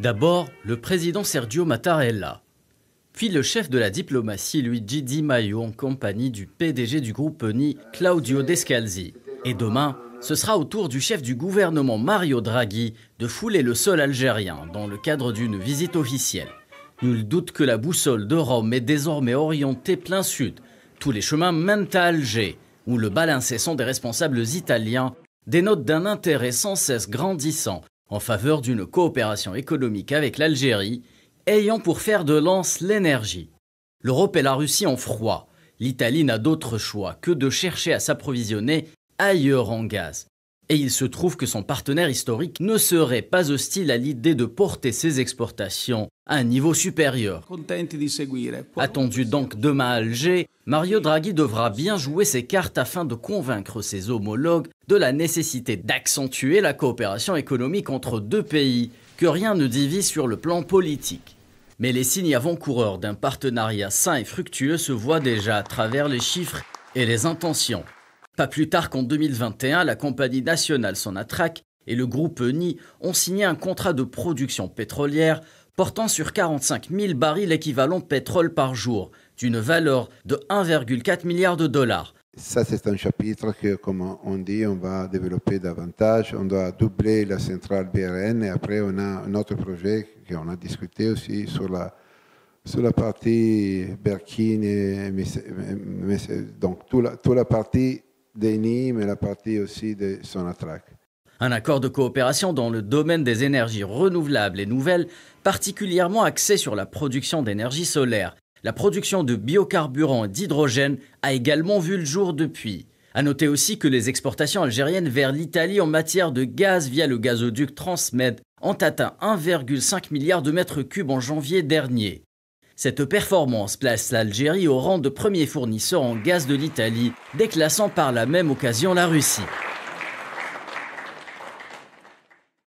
D'abord, le président Sergio Mattarella, puis le chef de la diplomatie Luigi Di Maio en compagnie du PDG du groupe ENI, Claudio Descalzi. Et demain, ce sera au tour du chef du gouvernement Mario Draghi de fouler le sol algérien dans le cadre d'une visite officielle. Nul doute que la boussole de Rome est désormais orientée plein sud. Tous les chemins mènent à Alger, où le bal incessant des responsables italiens dénote d'un intérêt sans cesse grandissant en faveur d'une coopération économique avec l'Algérie, ayant pour faire de lance l'énergie. L'Europe et la Russie ont froid. L'Italie n'a d'autre choix que de chercher à s'approvisionner ailleurs en gaz. Et il se trouve que son partenaire historique ne serait pas hostile à l'idée de porter ses exportations à un niveau supérieur. Attendu donc demain à Alger, Mario Draghi devra bien jouer ses cartes afin de convaincre ses homologues de la nécessité d'accentuer la coopération économique entre deux pays, que rien ne divise sur le plan politique. Mais les signes avant-coureurs d'un partenariat sain et fructueux se voient déjà à travers les chiffres et les intentions. Pas plus tard qu'en 2021, la compagnie nationale Sonatrach et le groupe ENI ont signé un contrat de production pétrolière portant sur 45 000 barils équivalent pétrole par jour, d'une valeur de 1,4 milliard de dollars. Ça, c'est un chapitre que, comme on dit, on va développer davantage. On doit doubler la centrale BRN et après, on a un autre projet qu'on a discuté aussi sur la, sur la partie Berkine, donc toute la, toute la partie un accord de coopération dans le domaine des énergies renouvelables et nouvelles, particulièrement axé sur la production d'énergie solaire. La production de biocarburants et d'hydrogène a également vu le jour depuis. À noter aussi que les exportations algériennes vers l'Italie en matière de gaz via le gazoduc Transmed ont atteint 1,5 milliard de mètres cubes en janvier dernier. Cette performance place l'Algérie au rang de premier fournisseur en gaz de l'Italie, déclassant par la même occasion la Russie.